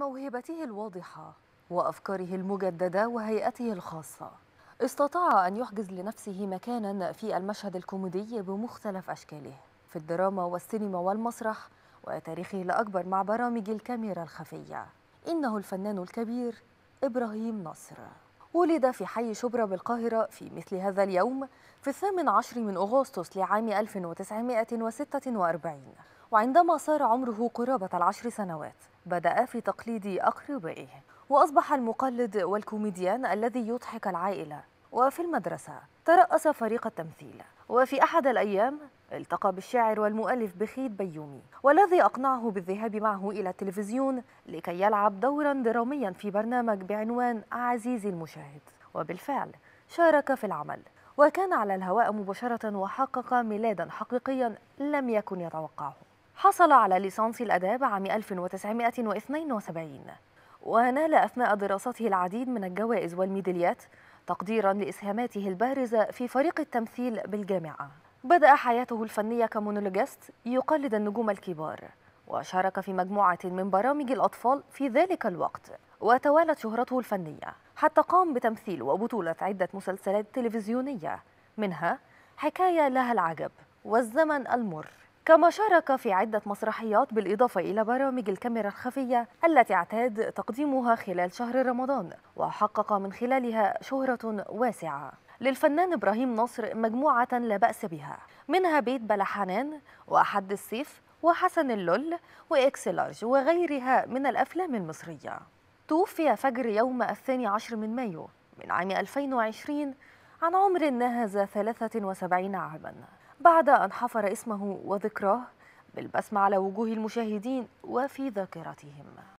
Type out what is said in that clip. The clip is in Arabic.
موهبته الواضحة وأفكاره المجددة وهيئته الخاصة استطاع أن يحجز لنفسه مكانا في المشهد الكوميدي بمختلف أشكاله في الدراما والسينما والمسرح وتاريخه الأكبر مع برامج الكاميرا الخفية إنه الفنان الكبير إبراهيم نصر ولد في حي شبرا بالقاهرة في مثل هذا اليوم في الثامن عشر من أغسطس لعام 1946 وعندما صار عمره قرابة العشر سنوات بدأ في تقليد أقربائه وأصبح المقلد والكوميديان الذي يضحك العائلة وفي المدرسة ترأس فريق التمثيل وفي أحد الأيام التقى بالشاعر والمؤلف بخيت بيومي والذي أقنعه بالذهاب معه إلى التلفزيون لكي يلعب دورا دراميا في برنامج بعنوان عزيزي المشاهد وبالفعل شارك في العمل وكان على الهواء مباشرة وحقق ميلادا حقيقيا لم يكن يتوقعه حصل على ليسانس الأداب عام 1972 ونال أثناء دراسته العديد من الجوائز والميداليات تقديرا لإسهاماته البارزة في فريق التمثيل بالجامعة بدأ حياته الفنية كمونولوجست يقلد النجوم الكبار وشارك في مجموعة من برامج الأطفال في ذلك الوقت وتوالت شهرته الفنية حتى قام بتمثيل وبطولة عدة مسلسلات تلفزيونية منها حكاية لها العجب والزمن المر كما شارك في عدة مسرحيات بالإضافة إلى برامج الكاميرا الخفية التي اعتاد تقديمها خلال شهر رمضان وحقق من خلالها شهرة واسعة للفنان إبراهيم نصر مجموعة لا بأس بها منها بيت بلا حنان وأحد السيف وحسن اللل وإكس لارج وغيرها من الأفلام المصرية توفي فجر يوم الثاني عشر من مايو من عام 2020 عن عمر ناهز 73 عاماً بعد أن حفر اسمه وذكراه بالبسم على وجوه المشاهدين وفي ذاكرتهم